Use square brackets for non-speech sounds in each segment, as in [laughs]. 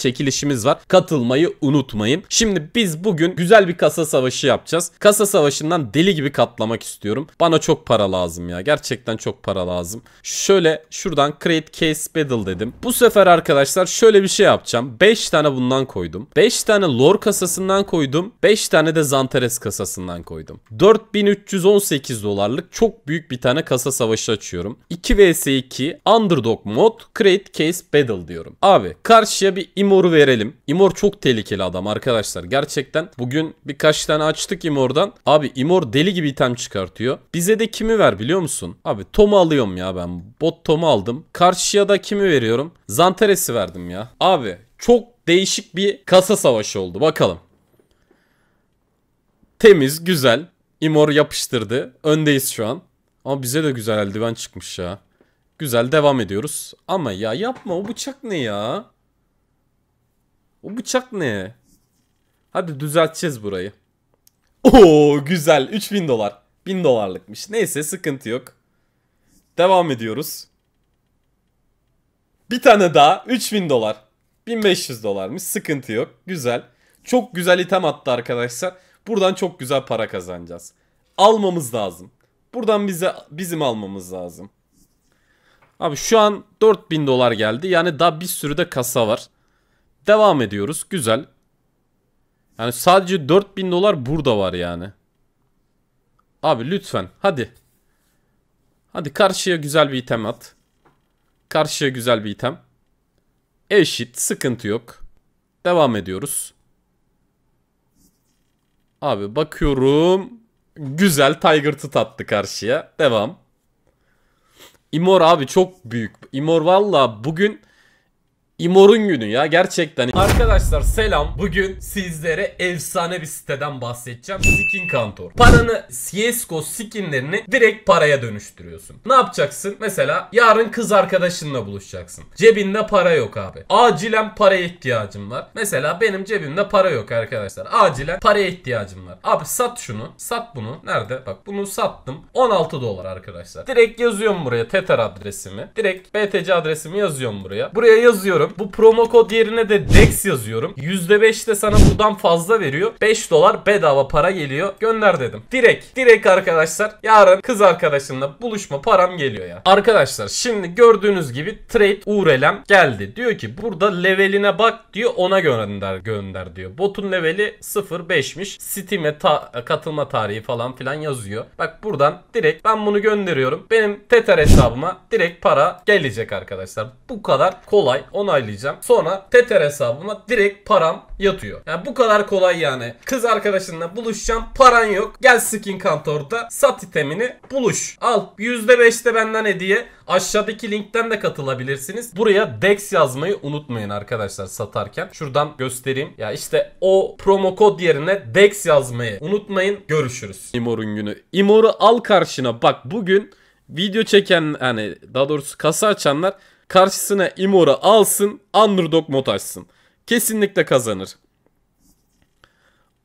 çekilişimiz var. Katılmayı unutmayın. Şimdi biz bugün güzel bir kasa savaşı yapacağız. Kasa savaşından deli gibi katlamak istiyorum. Bana çok para lazım ya. Gerçekten çok para lazım. Şöyle şuradan create case battle dedim. Bu sefer arkadaşlar şöyle bir şey yapacağım. 5 tane bundan koydum. 5 tane lore kasasından koydum. 5 tane de Zantares kasasından koydum. 4318 dolarlık çok büyük bir tane kasa savaşı açıyorum. 2 vs 2 underdog mod create case battle diyorum. Abi karşıya bir im Imor'u verelim. Imor çok tehlikeli adam arkadaşlar. Gerçekten bugün birkaç tane açtık Imor'dan. Abi Imor deli gibi item çıkartıyor. Bize de kimi ver biliyor musun? Abi Tom'u alıyorum ya ben. Bot Tom'u aldım. Karşıya da kimi veriyorum? Zantares'i verdim ya. Abi çok değişik bir kasa savaşı oldu. Bakalım. Temiz, güzel. Imor yapıştırdı. Öndeyiz şu an. Ama bize de güzel eldiven çıkmış ya. Güzel devam ediyoruz. Ama ya yapma o bıçak ne ya? O bıçak ne? Hadi düzelteceğiz burayı. Oo güzel 3000 dolar. 1000 dolarlıkmış. Neyse sıkıntı yok. Devam ediyoruz. Bir tane daha 3000 dolar. 1500 dolarmış sıkıntı yok. Güzel. Çok güzel item attı arkadaşlar. Buradan çok güzel para kazanacağız. Almamız lazım. Buradan bize bizim almamız lazım. Abi şu an 4000 dolar geldi. Yani daha bir sürü de kasa var. Devam ediyoruz. Güzel. Yani sadece 4000 dolar burada var yani. Abi lütfen hadi. Hadi karşıya güzel bir item at. Karşıya güzel bir item. Eşit sıkıntı yok. Devam ediyoruz. Abi bakıyorum. Güzel Tiger Tut attı karşıya. Devam. Imor abi çok büyük. Imor valla bugün İmor'un günü ya gerçekten. Arkadaşlar selam. Bugün sizlere efsane bir siteden bahsedeceğim. Skin Kantor. Paranı CSGO skinlerini direkt paraya dönüştürüyorsun. Ne yapacaksın? Mesela yarın kız arkadaşınla buluşacaksın. Cebinde para yok abi. Acilen paraya ihtiyacım var. Mesela benim cebimde para yok arkadaşlar. Acilen paraya ihtiyacım var. Abi sat şunu. Sat bunu. Nerede? Bak bunu sattım. 16 dolar arkadaşlar. Direkt yazıyorum buraya Tether adresimi. Direkt BTC adresimi yazıyorum buraya. Buraya yazıyorum giriyorum. Bu promo kod yerine de DEX yazıyorum. %5 de sana buradan fazla veriyor. 5 dolar bedava para geliyor. Gönder dedim. Direkt, direkt arkadaşlar yarın kız arkadaşımla buluşma param geliyor ya. Arkadaşlar şimdi gördüğünüz gibi trade URL'em geldi. Diyor ki burada leveline bak diyor ona gönder gönder diyor. Botun leveli 0.5'miş. Steam'e ta katılma tarihi falan filan yazıyor. Bak buradan direkt ben bunu gönderiyorum. Benim Tether hesabıma direkt para gelecek arkadaşlar. Bu kadar kolay. Onay onaylayacağım. Sonra Tether hesabıma direkt param yatıyor. Yani bu kadar kolay yani. Kız arkadaşınla buluşacağım paran yok. Gel skin kantorda sat itemini buluş. Al %5'te benden hediye. Aşağıdaki linkten de katılabilirsiniz. Buraya DEX yazmayı unutmayın arkadaşlar satarken. Şuradan göstereyim. Ya işte o promo kod yerine DEX yazmayı unutmayın. Görüşürüz. İmor'un günü. İmor'u al karşına. Bak bugün video çeken hani daha doğrusu kasa açanlar Karşısına Imora alsın. Underdog mod açsın. Kesinlikle kazanır.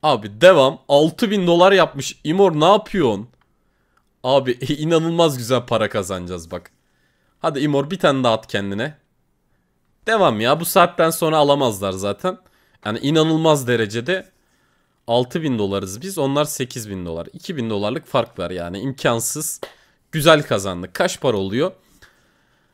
Abi devam. 6000 dolar yapmış. Imor ne yapıyorsun? Abi [laughs] inanılmaz güzel para kazanacağız bak. Hadi Imor bir tane daha at kendine. Devam ya. Bu saatten sonra alamazlar zaten. Yani inanılmaz derecede 6000 dolarız biz. Onlar 8000 dolar. 2000 dolarlık fark var yani. imkansız. Güzel kazandık. Kaç para oluyor?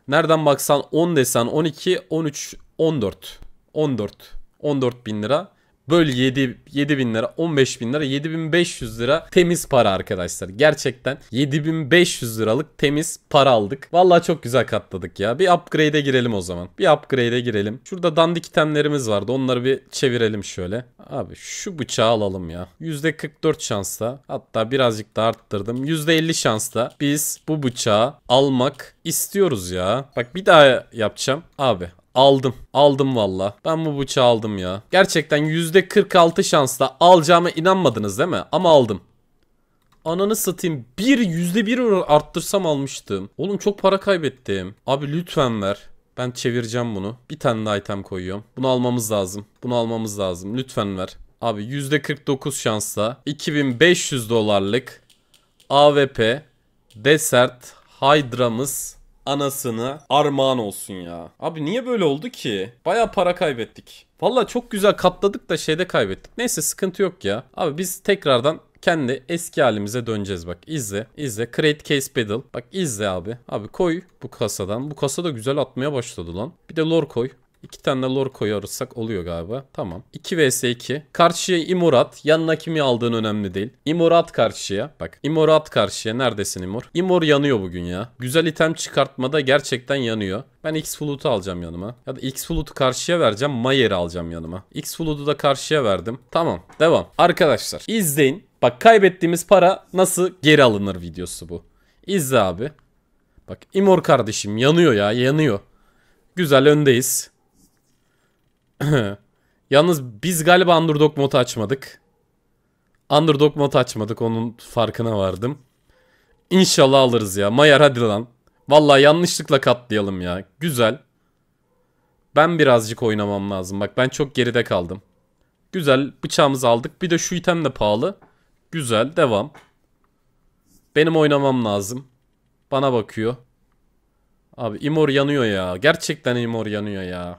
Nereden baksan 10 desen 12, 13, 14. 14. 14 bin lira. Böyle 7, 7 bin lira 15 bin lira 7500 lira temiz para arkadaşlar. Gerçekten 7500 liralık temiz para aldık. Valla çok güzel katladık ya. Bir upgrade'e girelim o zaman. Bir upgrade'e girelim. Şurada dandik itemlerimiz vardı. Onları bir çevirelim şöyle. Abi şu bıçağı alalım ya. %44 şansla hatta birazcık da arttırdım. %50 şansla biz bu bıçağı almak istiyoruz ya. Bak bir daha yapacağım. Abi Aldım. Aldım valla. Ben bu bıçağı aldım ya. Gerçekten %46 şansla alacağıma inanmadınız değil mi? Ama aldım. Ananı satayım. Bir yüzde bir arttırsam almıştım. Oğlum çok para kaybettim. Abi lütfen ver. Ben çevireceğim bunu. Bir tane daha item koyuyorum. Bunu almamız lazım. Bunu almamız lazım. Lütfen ver. Abi yüzde %49 şansla 2500 dolarlık AVP desert hydramız anasını armağan olsun ya. Abi niye böyle oldu ki? Baya para kaybettik. Valla çok güzel katladık da şeyde kaybettik. Neyse sıkıntı yok ya. Abi biz tekrardan kendi eski halimize döneceğiz bak İzle, izle create case pedal bak izle abi abi koy bu kasadan bu kasa da güzel atmaya başladı lan bir de lor koy İki tane de lore koyarsak oluyor galiba. Tamam. 2 vs 2. Karşıya Imurat. Yanına kimi aldığın önemli değil. Imurat karşıya. Bak Imurat karşıya. Neredesin Imur? Imur yanıyor bugün ya. Güzel item çıkartmada gerçekten yanıyor. Ben X Flut'u alacağım yanıma. Ya da X Flut'u karşıya vereceğim. Mayer'i alacağım yanıma. X Flut'u da karşıya verdim. Tamam. Devam. Arkadaşlar izleyin. Bak kaybettiğimiz para nasıl geri alınır videosu bu. İzle abi. Bak Imor kardeşim yanıyor ya yanıyor. Güzel öndeyiz. [clears throat] Yalnız biz galiba Underdog mod açmadık. Underdog mod açmadık. Onun farkına vardım. İnşallah alırız ya. Mayar hadi lan. Vallahi yanlışlıkla katlayalım ya. Güzel. Ben birazcık oynamam lazım. Bak ben çok geride kaldım. Güzel bıçağımızı aldık. Bir de şu item de pahalı. Güzel devam. Benim oynamam lazım. Bana bakıyor. Abi Imor yanıyor ya. Gerçekten Imor yanıyor ya.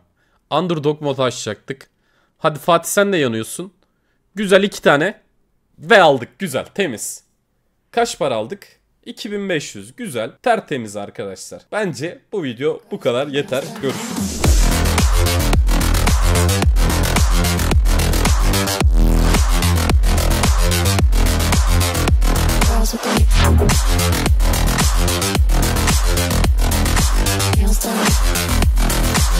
Underdog modu açacaktık. Hadi Fatih sen de yanıyorsun. Güzel iki tane. Ve aldık güzel temiz. Kaç para aldık? 2500 güzel tertemiz arkadaşlar. Bence bu video bu kadar yeter. Görüşürüz.